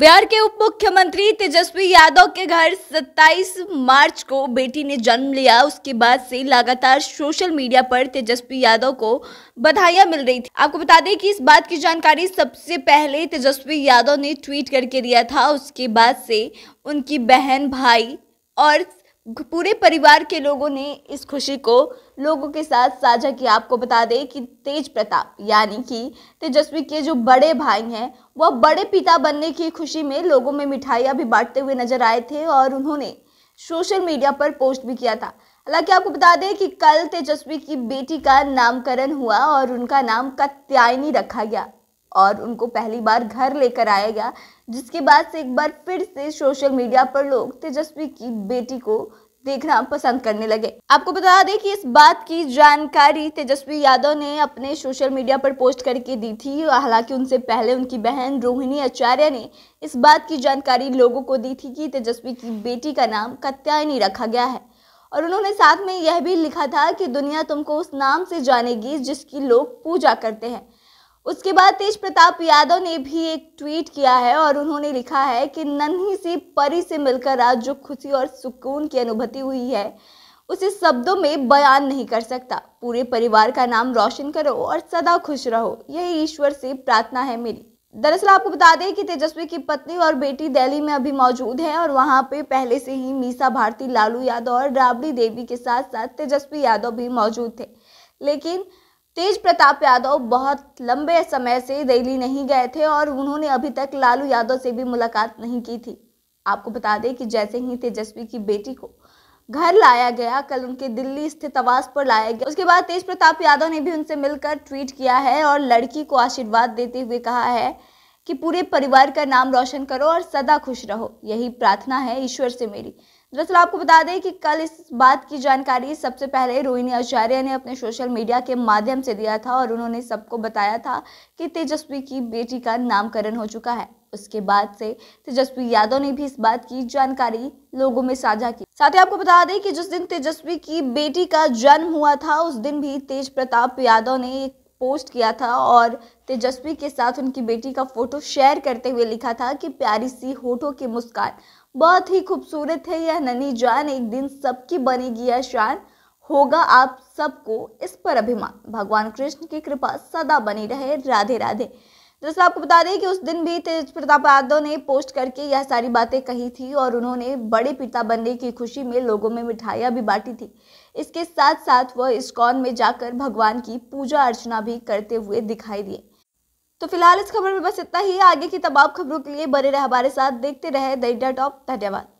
बिहार के उप मुख्यमंत्री तेजस्वी यादव के घर 27 मार्च को बेटी ने जन्म लिया उसके बाद से लगातार सोशल मीडिया पर तेजस्वी यादव को बधाइयां मिल रही थी आपको बता दें कि इस बात की जानकारी सबसे पहले तेजस्वी यादव ने ट्वीट करके दिया था उसके बाद से उनकी बहन भाई और पूरे परिवार के लोगों ने इस खुशी को लोगों के साथ साझा किया आपको बता दें कि तेज प्रताप यानी कि तेजस्वी के जो बड़े भाई हैं वह बड़े पिता बनने की खुशी में लोगों में मिठाइयाँ भी बांटते हुए नजर आए थे और उन्होंने सोशल मीडिया पर पोस्ट भी किया था हालांकि आपको बता दें कि कल तेजस्वी की बेटी का नामकरण हुआ और उनका नाम कत्यायनी रखा गया और उनको पहली बार घर लेकर आया गया जिसके बाद से एक बार फिर से सोशल मीडिया पर लोग तेजस्वी की बेटी को देखना पसंद करने लगे आपको बता दें कि इस बात की जानकारी तेजस्वी यादव ने अपने सोशल मीडिया पर पोस्ट करके दी थी हालांकि उनसे पहले उनकी बहन रोहिणी आचार्य ने इस बात की जानकारी लोगों को दी थी कि तेजस्वी की बेटी का नाम कत्यायनी रखा गया है और उन्होंने साथ में यह भी लिखा था कि दुनिया तुमको उस नाम से जानेगी जिसकी लोग पूजा करते हैं उसके बाद तेज प्रताप यादव ने भी एक ट्वीट किया है और उन्होंने लिखा है कि नन्ही सी परी से मिलकर आज जो खुशी और सुकून की अनुभूति हुई है उसे शब्दों में बयान नहीं कर सकता पूरे परिवार का नाम रोशन करो और सदा खुश रहो यही ईश्वर से प्रार्थना है मेरी दरअसल आपको बता दें कि तेजस्वी की पत्नी और बेटी दिल्ली में अभी मौजूद हैं और वहां पे पहले से ही मीसा भारती लालू यादव और राबड़ी देवी के साथ साथ तेजस्वी यादव भी मौजूद थे लेकिन तेज प्रताप यादव बहुत लंबे समय से दिल्ली नहीं गए थे और उन्होंने अभी तक लालू यादव से भी मुलाकात नहीं की थी आपको बता दें कि जैसे ही तेजस्वी की बेटी को घर लाया गया कल उनके दिल्ली स्थित आवास पर लाया गया उसके बाद तेज प्रताप यादव ने भी उनसे मिलकर ट्वीट किया है और लड़की को आशीर्वाद देते हुए कहा है कि पूरे परिवार का नाम रोशन करो और सदा खुश रहो यही प्रार्थना है ईश्वर से मेरी दरअसल आपको बता दें कि कल इस बात की जानकारी सबसे पहले रोहिणी आचार्य ने अपने सोशल मीडिया के माध्यम से दिया था और उन्होंने सबको बताया था कि तेजस्वी की बेटी का नामकरण हो चुका है उसके बाद से तेजस्वी यादव ने भी इस बात की जानकारी लोगों में साझा की साथ ही आपको बता दें कि जिस दिन तेजस्वी की बेटी का जन्म हुआ था उस दिन भी तेज प्रताप यादव ने एक पोस्ट किया था और तेजस्वी के साथ उनकी बेटी का फोटो शेयर करते हुए लिखा था कि प्यारी सी होठों की मुस्कान बहुत ही खूबसूरत है यह ननी जान एक दिन सबकी बनेगी यह शान होगा आप सबको इस पर अभिमान भगवान कृष्ण की कृपा सदा बनी रहे राधे राधे दरअसल तो आपको बता दें कि उस दिन भी तेज प्रताप यादव ने पोस्ट करके यह सारी बातें कही थी और उन्होंने बड़े पिता बनने की खुशी में लोगों में मिठाइयाँ भी बांटी थी इसके साथ साथ वह इस्कॉन में जाकर भगवान की पूजा अर्चना भी करते हुए दिखाई दिए तो फिलहाल इस खबर में बस इतना ही आगे की तमाम खबरों के लिए बने रहे हमारे साथ देखते रहे दैडा टॉप धन्यवाद